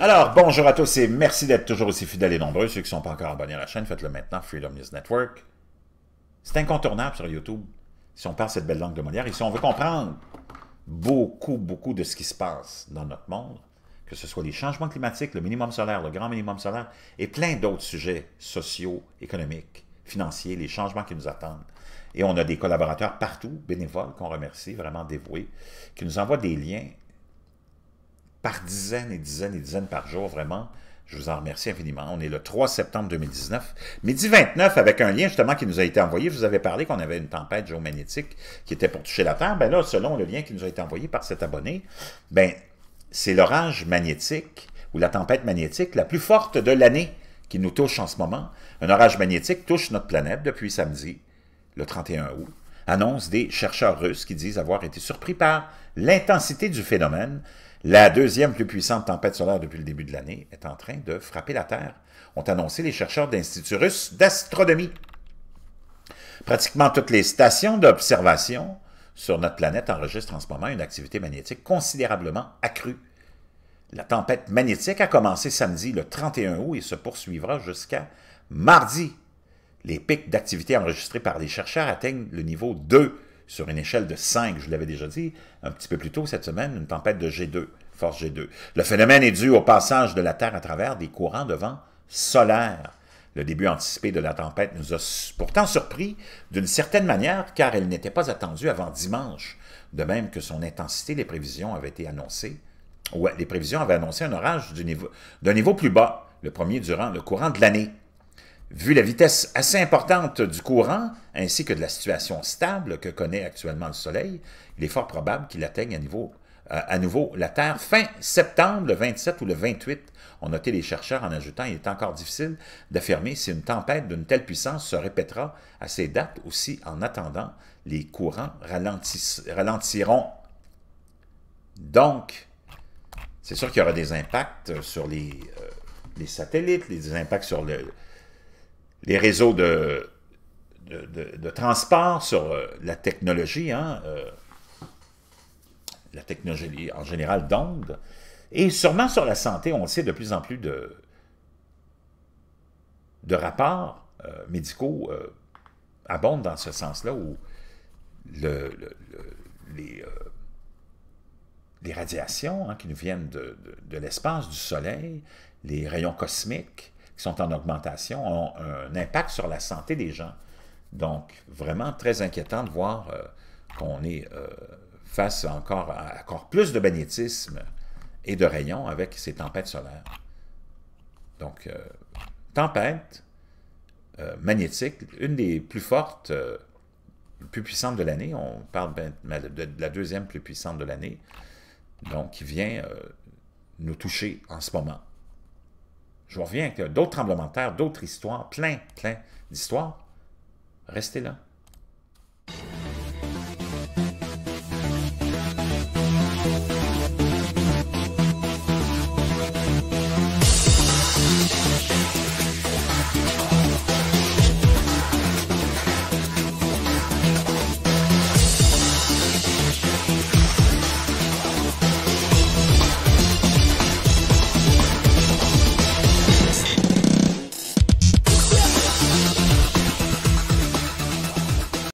Alors, bonjour à tous et merci d'être toujours aussi fidèles et nombreux. Ceux qui ne sont pas encore abonnés à la chaîne, faites-le maintenant, Freedom News Network. C'est incontournable sur YouTube, si on parle cette belle langue de Molière et si on veut comprendre beaucoup, beaucoup de ce qui se passe dans notre monde, que ce soit les changements climatiques, le minimum solaire, le grand minimum solaire et plein d'autres sujets sociaux, économiques, financiers, les changements qui nous attendent. Et on a des collaborateurs partout, bénévoles, qu'on remercie, vraiment dévoués, qui nous envoient des liens par dizaines et dizaines et dizaines par jour, vraiment. Je vous en remercie infiniment. On est le 3 septembre 2019, midi 29, avec un lien justement qui nous a été envoyé. Je vous avais parlé qu'on avait une tempête géomagnétique qui était pour toucher la Terre. bien là, selon le lien qui nous a été envoyé par cet abonné, bien c'est l'orage magnétique ou la tempête magnétique la plus forte de l'année qui nous touche en ce moment, un orage magnétique touche notre planète depuis samedi, le 31 août, annonce des chercheurs russes qui disent avoir été surpris par l'intensité du phénomène. La deuxième plus puissante tempête solaire depuis le début de l'année est en train de frapper la Terre, ont annoncé les chercheurs d'Institut russe d'astronomie. Pratiquement toutes les stations d'observation sur notre planète enregistrent en ce moment une activité magnétique considérablement accrue. La tempête magnétique a commencé samedi le 31 août et se poursuivra jusqu'à mardi. Les pics d'activité enregistrés par les chercheurs atteignent le niveau 2 sur une échelle de 5, je l'avais déjà dit un petit peu plus tôt cette semaine, une tempête de G2, force G2. Le phénomène est dû au passage de la Terre à travers des courants de vent solaires. Le début anticipé de la tempête nous a pourtant surpris d'une certaine manière car elle n'était pas attendue avant dimanche, de même que son intensité, les prévisions avaient été annoncées Ouais, les prévisions avaient annoncé un orage d'un niveau, niveau plus bas, le premier durant le courant de l'année. Vu la vitesse assez importante du courant, ainsi que de la situation stable que connaît actuellement le Soleil, il est fort probable qu'il atteigne à, euh, à nouveau la Terre fin septembre, le 27 ou le 28. ont noté les chercheurs en ajoutant il est encore difficile d'affirmer si une tempête d'une telle puissance se répétera à ces dates Aussi, en attendant, les courants ralentiront. Donc, c'est sûr qu'il y aura des impacts euh, sur les, euh, les satellites, des impacts sur les réseaux de, transport, sur euh, la technologie, hein, la technologie en général d'ondes, et sûrement sur la santé, on le sait de plus en plus de, rapports médicaux abondent dans ce sens-là, où les les radiations hein, qui nous viennent de, de, l'espace, du soleil, les rayons cosmiques qui sont en augmentation, ont un impact sur la santé des gens. Donc, vraiment très inquiétant de voir euh, qu'on est euh, face encore à encore plus de magnétisme et de rayons avec ces tempêtes solaires. Donc, euh, tempête magnétique, une des plus fortes, plus puissantes de l'année. On parle ben, de la deuxième plus puissante de l'année donc qui vient euh, nous toucher en ce moment. Je reviens que d'autres tremblements de terre, d'autres histoires, plein, plein d'histoires. Restez là.